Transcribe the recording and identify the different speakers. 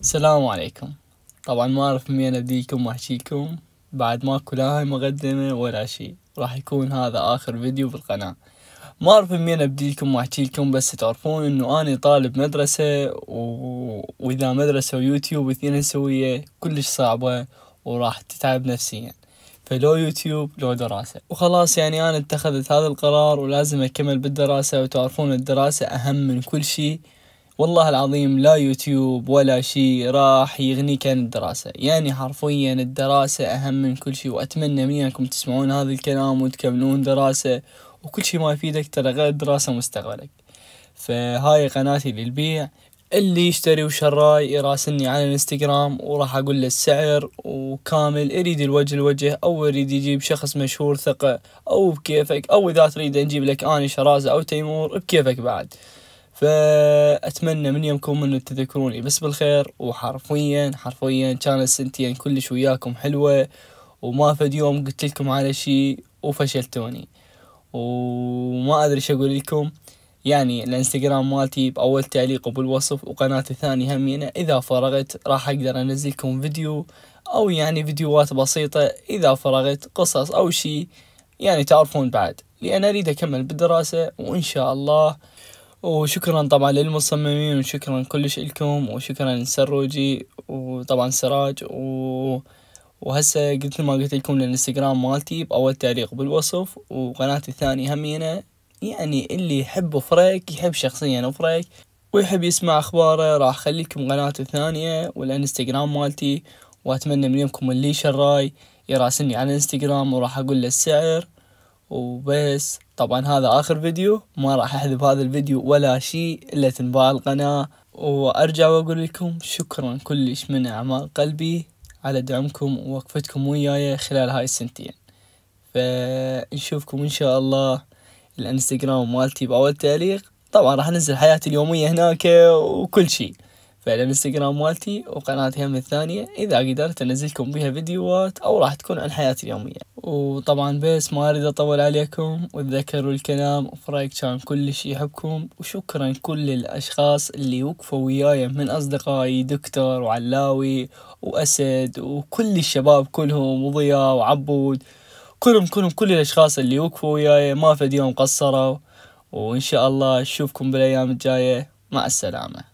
Speaker 1: السلام عليكم طبعا ما اعرف مين ابديكم واحكيكم بعد ماكو لا هاي مقدمة ولا شي راح يكون هذا اخر فيديو بالقناة ما اعرف مين ابديكم واحكيكم بس تعرفون انه اني طالب مدرسة و... واذا مدرسة ويوتيوب اثنين سوية كلش صعبة وراح تتعب نفسيا فلو يوتيوب لو دراسة وخلاص يعني انا اتخذت هذا القرار ولازم اكمل بالدراسة وتعرفون الدراسة اهم من كل شي والله العظيم لا يوتيوب ولا شيء راح يغنيك عن الدراسة يعني حرفيا الدراسة أهم من كل شيء وأتمنى من أنكم تسمعون هذا الكلام وتكملون دراسة وكل شيء ما يفيدك ترى غير الدراسة مستقبلك فهاي قناتي للبيع اللي يشتري وشراي يراسلني على الانستغرام وراح اقول له السعر وكامل اريد الوجه لوجه او اريد يجيب شخص مشهور ثقة او بكيفك او اذا تريد نجيب لك اني شرازة او تيمور بكيفك بعد فأتمنى من يومكم أن تذكروني بس بالخير وحرفيا حرفيا كانت سنتين كلش وياكم حلوة وما فد يوم قلت لكم على شي وفشلتوني وما أدري شو أقول لكم يعني الانستغرام مالتي بأول تعليق وبالوصف وقناتي الثانية همينة إذا فرغت راح أقدر أنزلكم فيديو أو يعني فيديوهات بسيطة إذا فرغت قصص أو شي يعني تعرفون بعد لأن أريد أكمل بالدراسة وإن شاء الله وشكرا طبعا للمصممين وشكرا كلش إلكم وشكرا لسروجي وطبعا سراج و... وهسه قلت ما قلت لكم الانستغرام مالتي بأول تعليق بالوصف وقناتي الثانية همينة يعني اللي يحب فريك يحب شخصيا فريك ويحب يسمع أخباره راح لكم قناتي الثانية والانستغرام مالتي وأتمنى من يومكم اللي شراي يراسلني على الانستغرام وراح أقول له السعر وبس طبعا هذا آخر فيديو ما راح أحذف هذا الفيديو ولا شيء إلا تنباع القناة وأرجع وأقول لكم شكرا كلش من أعماق قلبي على دعمكم ووقفتكم وياي خلال هاي السنتين فنشوفكم إن شاء الله الانستغرام مالتي بأول تعليق طبعا راح انزل حياتي اليومية هناك وكل شيء فالانستغرام مالتي وقناتي هم الثانية إذا قدرت أنزلكم بها فيديوهات أو راح تكون عن حياتي اليومية وطبعا بس ما اريد اطول عليكم وتذكروا الكلام وفرايك كان كل كلش يحبكم وشكرا كل الاشخاص اللي وقفوا وياي من اصدقائي دكتور وعلاوي واسد وكل الشباب كلهم وضياء وعبود كلهم كلهم كل الاشخاص اللي وقفوا وياي ما فد يوم قصروا وان شاء الله اشوفكم بالايام الجايه مع السلامه